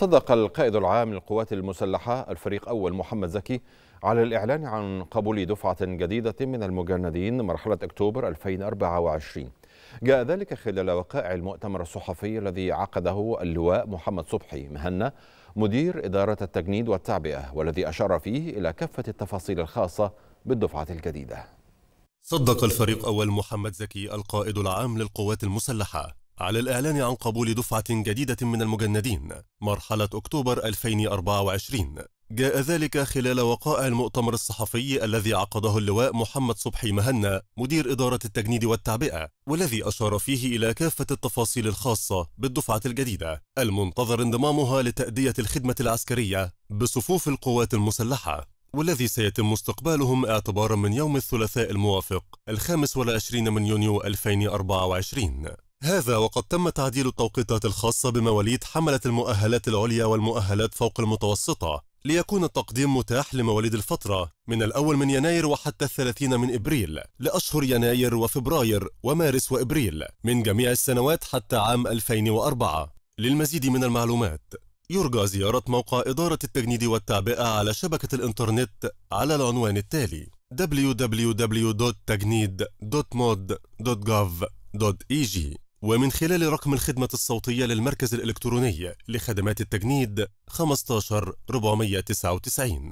صدق القائد العام للقوات المسلحة الفريق أول محمد زكي على الإعلان عن قبول دفعة جديدة من المجندين مرحلة أكتوبر 2024 جاء ذلك خلال وقائع المؤتمر الصحفي الذي عقده اللواء محمد صبحي مهنا مدير إدارة التجنيد والتعبئة والذي أشار فيه إلى كافة التفاصيل الخاصة بالدفعة الجديدة صدق الفريق أول محمد زكي القائد العام للقوات المسلحة على الإعلان عن قبول دفعة جديدة من المجندين مرحلة أكتوبر 2024 جاء ذلك خلال وقائع المؤتمر الصحفي الذي عقده اللواء محمد صبحي مهنا مدير إدارة التجنيد والتعبئة والذي أشار فيه إلى كافة التفاصيل الخاصة بالدفعة الجديدة المنتظر انضمامها لتأدية الخدمة العسكرية بصفوف القوات المسلحة والذي سيتم استقبالهم اعتبارا من يوم الثلاثاء الموافق الخامس والعشرين من يونيو 2024 هذا وقد تم تعديل التوقيتات الخاصة بمواليد حملة المؤهلات العليا والمؤهلات فوق المتوسطة ليكون التقديم متاح لمواليد الفترة من الأول من يناير وحتى الثلاثين من إبريل لأشهر يناير وفبراير ومارس وإبريل من جميع السنوات حتى عام 2004 للمزيد من المعلومات يرجى زيارة موقع إدارة التجنيد والتعبئة على شبكة الإنترنت على العنوان التالي www.تجنيد.mod.gov.eg ومن خلال رقم الخدمة الصوتية للمركز الإلكتروني لخدمات التجنيد 15499